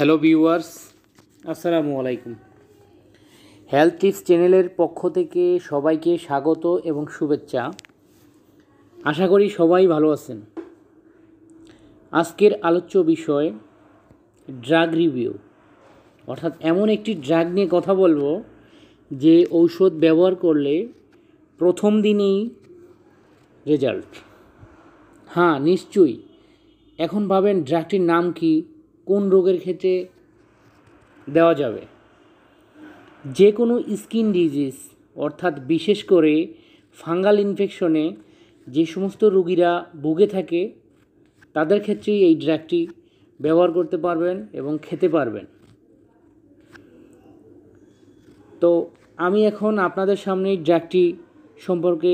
hello viewers আসসালামু আলাইকুম health tips চ্যানেলের পক্ষ থেকে সবাইকে স্বাগত এবং শুভেচ্ছা আশা করি সবাই ভালো আছেন আজকের আলোচ্য বিষয় ড্রাগ রিভিউ অর্থাৎ এমন একটি ড্রাগ নিয়ে কথা বলবো যে ঔষধ ব্যবহার করলে প্রথম দিনেই রেজাল্ট হ্যাঁ নিশ্চয়ই এখন ভাবেন ড্রাগটির নাম কী কোন রোগের ক্ষেত্রে দেওয়া যাবে যে কোনো স্কিন ডিজিজ অর্থাৎ বিশেষ করে ফাঙ্গাল ইনফেকশনে যে সমস্ত রোগীরা ভুগে থাকে তাদের ক্ষেত্রেই এই ড্রাগটি ব্যবহার করতে পারবেন এবং খেতে পারবেন তো আমি এখন আপনাদের সামনে এই ড্রাগটি সম্পর্কে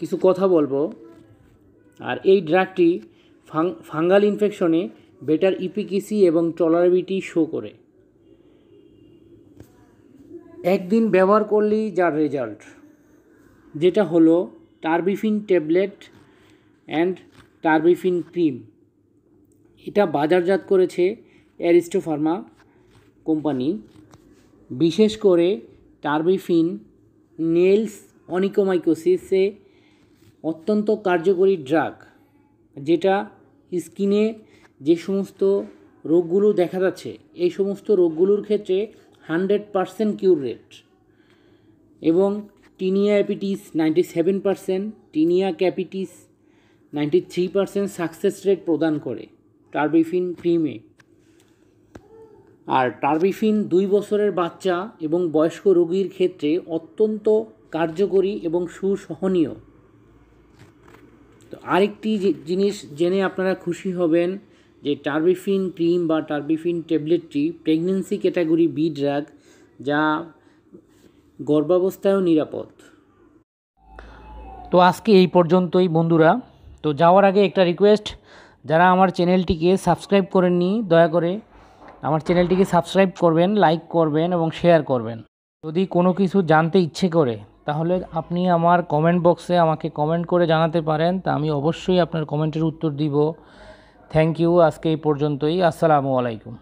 কিছু কথা বলবো আর এই ড্রাগটি ফাঙ্গাল ইনফেকশনে বেটার ইপিকিসি এবং টলারেবিলিটি শো করে একদিন ব্যবহার করলেই যার রেজাল্ট যেটা হলো Terbifin tablet and Terbifin cream এটা বাজারজাত করেছে অ্যারিস্টোফার্মা কোম্পানি বিশেষ করে টার্বিফিন নেলস অনিকোমাইকোসিসে অত্যন্ত কার্যকরী ড্রাগ যেটা স্কিনে যে সমস্ত রোগগুলো দেখা যাচ্ছে এই সমস্ত রোগগুলোর ক্ষেত্রে হান্ড্রেড পারসেন্ট কিউর রেট এবং tinea capitis ninety seven percent tinea capitis ninety three percent success rate প্রদান করে টার্বিফিন ক্রিমে আর টার্বিফিন দুই বছরের বাচ্চা এবং বয়স্ক রোগীর ক্ষেত্রে অত্যন্ত কার্যকরী এবং সুসহনীয় তো আরেকটি জিনিস জেনে আপনারা খুশি হবেন যে টার্বিফিন ক্রিম বা টার্বিফিন ট্যাবলেটটি প্রেগনেন্সি ক্যাটাগরি বি ড্রাগ যা গর্ভাবস্থায়ও নিরাপদ তো আজকে এই পর্যন্তই বন্ধুরা তো যাওয়ার আগে একটা রিকোয়েস্ট যারা আমার চ্যানেলটিকে সাবস্ক্রাইব করেননি দয়া করে আমার চ্যানেলটিকে সাবস্ক্রাইব করবেন লাইক করবেন এবং শেয়ার করবেন যদি কোনো কিছু জানতে ইচ্ছে করে তাহলে আপনি আমার কমেন্ট বক্সে আমাকে কমেন্ট করে জানাতে পারেন তা আমি অবশ্যই আপনার কমেন্টের উত্তর দিব থ্যাংক ইউ আজকে এই পর্যন্তই আসসালামু আলাইকুম